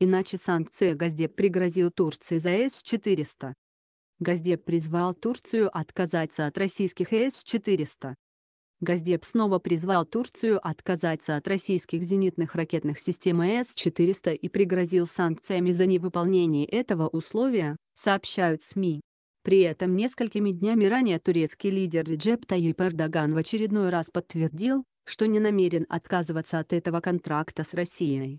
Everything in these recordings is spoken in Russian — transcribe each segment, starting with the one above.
иначе санкция Газдеп пригрозил Турции за С-400. Газдеп призвал Турцию отказаться от российских С-400. Газдеп снова призвал Турцию отказаться от российских зенитных ракетных систем С-400 и пригрозил санкциями за невыполнение этого условия, сообщают СМИ. При этом несколькими днями ранее турецкий лидер Реджеп Таyyip Эрдоган в очередной раз подтвердил, что не намерен отказываться от этого контракта с Россией.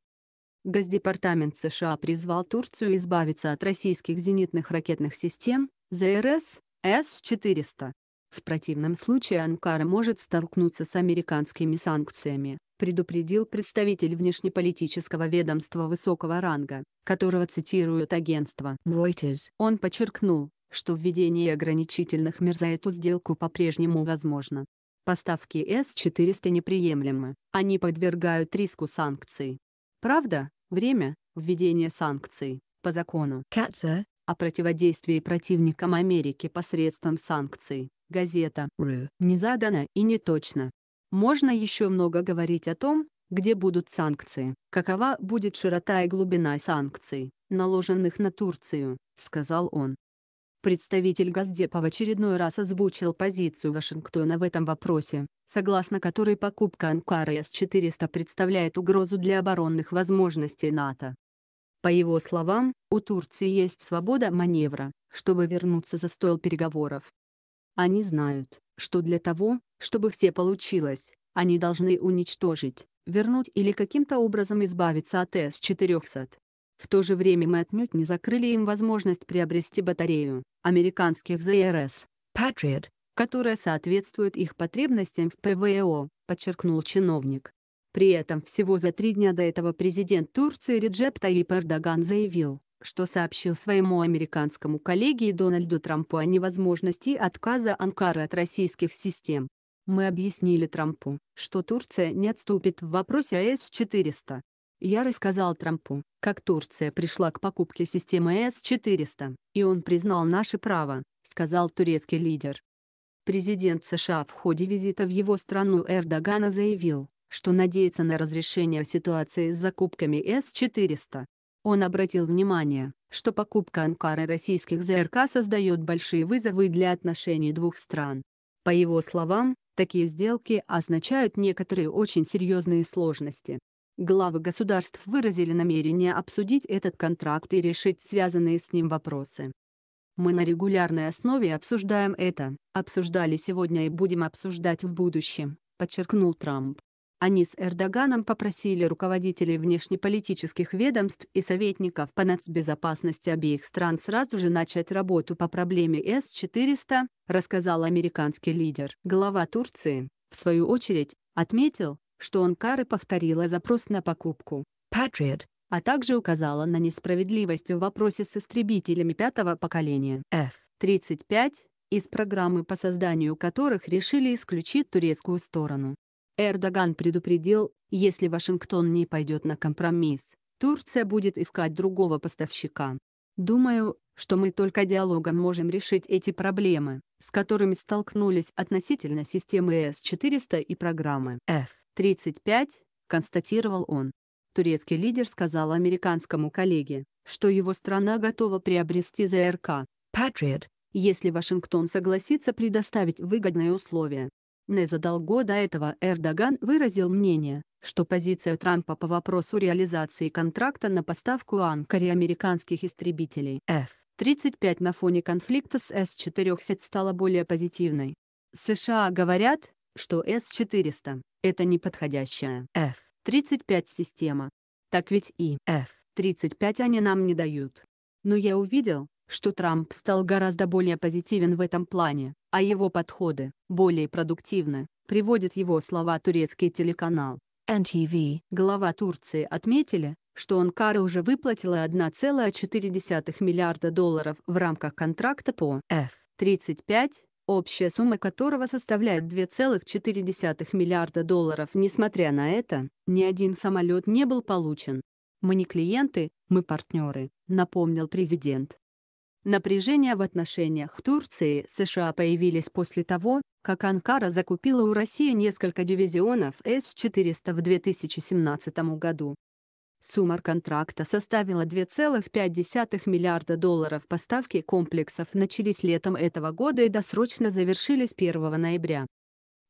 Госдепартамент США призвал Турцию избавиться от российских зенитных ракетных систем ЗРС С-400. В противном случае Анкара может столкнуться с американскими санкциями, предупредил представитель внешнеполитического ведомства высокого ранга, которого цитирует агентство Reuters. Он подчеркнул, что введение ограничительных мер за эту сделку по-прежнему возможно. Поставки С-400 неприемлемы, они подвергают риску санкций. Правда, Время – введения санкций по закону Катца о противодействии противникам Америки посредством санкций. Газета Ру. не задано и не точно. Можно еще много говорить о том, где будут санкции, какова будет широта и глубина санкций, наложенных на Турцию, сказал он. Представитель Газдепа в очередной раз озвучил позицию Вашингтона в этом вопросе, согласно которой покупка Анкары С-400 представляет угрозу для оборонных возможностей НАТО. По его словам, у Турции есть свобода маневра, чтобы вернуться за стол переговоров. Они знают, что для того, чтобы все получилось, они должны уничтожить, вернуть или каким-то образом избавиться от С-400. В то же время мы отнюдь не закрыли им возможность приобрести батарею американских ЗРС Patriot, которая соответствует их потребностям в ПВО, подчеркнул чиновник. При этом всего за три дня до этого президент Турции Реджеп Таип Эрдоган заявил, что сообщил своему американскому коллеге Дональду Трампу о невозможности отказа Анкары от российских систем. Мы объяснили Трампу, что Турция не отступит в вопросе АЭС-400, я рассказал Трампу, как Турция пришла к покупке системы С-400, и он признал наше право, сказал турецкий лидер. Президент США в ходе визита в его страну Эрдогана заявил, что надеется на разрешение ситуации с закупками С-400. Он обратил внимание, что покупка Анкары российских ЗРК создает большие вызовы для отношений двух стран. По его словам, такие сделки означают некоторые очень серьезные сложности. Главы государств выразили намерение обсудить этот контракт и решить связанные с ним вопросы. Мы на регулярной основе обсуждаем это, обсуждали сегодня и будем обсуждать в будущем, подчеркнул Трамп. Они с Эрдоганом попросили руководителей внешнеполитических ведомств и советников по нацбезопасности обеих стран сразу же начать работу по проблеме С-400, рассказал американский лидер. Глава Турции, в свою очередь, отметил, что Анкара повторила запрос на покупку Patriot, а также указала на несправедливость в вопросе с истребителями пятого поколения F-35, из программы по созданию которых решили исключить турецкую сторону. Эрдоган предупредил, если Вашингтон не пойдет на компромисс, Турция будет искать другого поставщика. Думаю, что мы только диалогом можем решить эти проблемы, с которыми столкнулись относительно системы С-400 и программы F. 35, констатировал он. Турецкий лидер сказал американскому коллеге, что его страна готова приобрести ЗРК Patriot, если Вашингтон согласится предоставить выгодные условия. Не за до этого Эрдоган выразил мнение, что позиция Трампа по вопросу реализации контракта на поставку Анкаре американских истребителей F-35 на фоне конфликта с С-400 стала более позитивной. США говорят, что S400 — это неподходящая F35 система. Так ведь и F35 они нам не дают. Но я увидел, что Трамп стал гораздо более позитивен в этом плане, а его подходы более продуктивны, приводит его слова турецкий телеканал. NTV. Глава Турции отметили, что Анкара уже выплатила 1,4 миллиарда долларов в рамках контракта по F-35 общая сумма которого составляет 2,4 миллиарда долларов. Несмотря на это, ни один самолет не был получен. «Мы не клиенты, мы партнеры», — напомнил президент. Напряжение в отношениях Турции и США появились после того, как Анкара закупила у России несколько дивизионов С-400 в 2017 году. Сумма контракта составила 2,5 миллиарда долларов. Поставки комплексов начались летом этого года и досрочно завершились 1 ноября.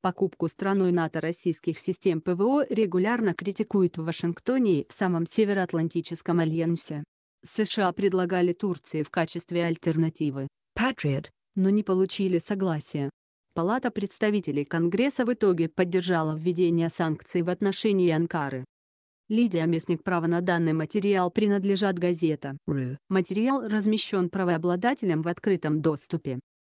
Покупку страной НАТО российских систем ПВО регулярно критикуют в Вашингтоне и в самом Североатлантическом альянсе. США предлагали Турции в качестве альтернативы Patriot, но не получили согласия. Палата представителей Конгресса в итоге поддержала введение санкций в отношении Анкары. Лидия Местник право на данный материал принадлежат газета. Материал размещен правообладателем в открытом доступе.